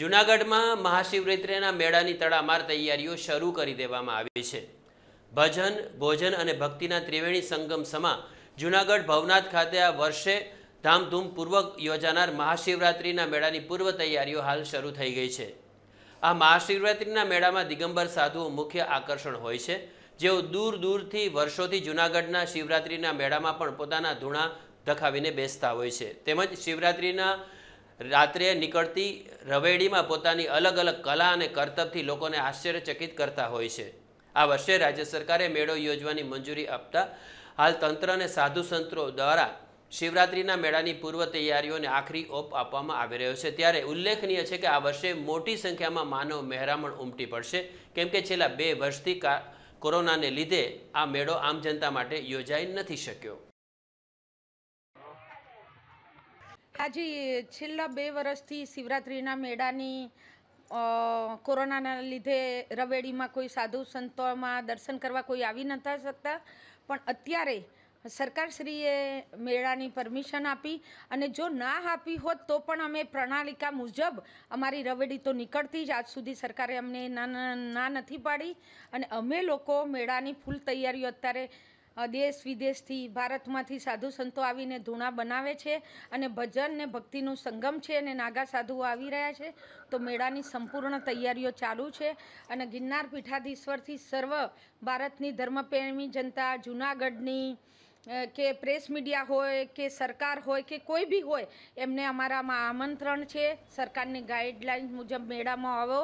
જૂનાગઢમાં મહાશિવરાત્રિના મેળાની તડામાર તૈયારીઓ શરૂ કરી દેવામાં આવી છે ભજન ભોજન અને ભક્તિના ત્રિવેણી સંગમ સમા જૂનાગઢ ભવનાથ ખાતે આ વર્ષે ધામધૂમપૂર્વક યોજાનાર મહાશિવરાત્રિના મેળાની પૂર્વ તૈયારીઓ હાલ શરૂ થઈ ગઈ છે આ મહાશિવરાત્રિના મેળામાં દિગંબર સાધુઓ મુખ્ય આકર્ષણ હોય છે જેઓ દૂર દૂરથી વર્ષોથી જૂનાગઢના શિવરાત્રિના મેળામાં પણ પોતાના ધૂણા ધખાવીને બેસતા હોય છે તેમજ શિવરાત્રિના રાત્રે નીકળતી રવેડીમાં પોતાની અલગ અલગ કલા અને કરતબથી લોકોને આશ્ચર્યચકિત કરતા હોય છે આ વર્ષે રાજ્ય સરકારે મેળો યોજવાની મંજૂરી આપતા હાલ તંત્ર અને સાધુ સંતો દ્વારા શિવરાત્રિના મેળાની પૂર્વ તૈયારીઓને આખરી ઓપ આપવામાં આવી રહ્યો છે ત્યારે ઉલ્લેખનીય છે કે આ વર્ષે મોટી સંખ્યામાં માનવ મહેરામણ ઉમટી પડશે કેમ કે છેલ્લા બે વર્ષથી કોરોનાને લીધે આ મેળો આમ જનતા માટે યોજાઈ નથી શક્યો હાજી છેલ્લા બે વર્ષથી શિવરાત્રિના મેળાની કોરોનાના લીધે રવેડીમાં કોઈ સાધુ સંતોમાં દર્શન કરવા કોઈ આવી નહોતા શકતા પણ અત્યારે સરકારશ્રીએ મેળાની પરમિશન આપી અને જો ના આપી હોત તો પણ અમે પ્રણાલિકા મુજબ અમારી રવેડી તો નીકળતી જ આજ સુધી સરકારે અમને ના નથી પાડી અને અમે લોકો મેળાની ફૂલ તૈયારીઓ અત્યારે દેશ વિદેશથી ભારતમાંથી સાધુ સંતો આવીને ધૂણા બનાવે છે અને ભજન ને ભક્તિનું સંગમ છે અને નાગા સાધુઓ આવી રહ્યા છે તો મેળાની સંપૂર્ણ તૈયારીઓ ચાલુ છે અને ગિરનાર પીઠાધીશ્વરથી સર્વ ભારતની ધર્મપ્રેમી જનતા જૂનાગઢની કે પ્રેસ મીડિયા હોય કે સરકાર હોય કે કોઈ બી હોય એમને અમારામાં આમંત્રણ છે સરકારની ગાઈડલાઇન મુજબ મેળામાં આવો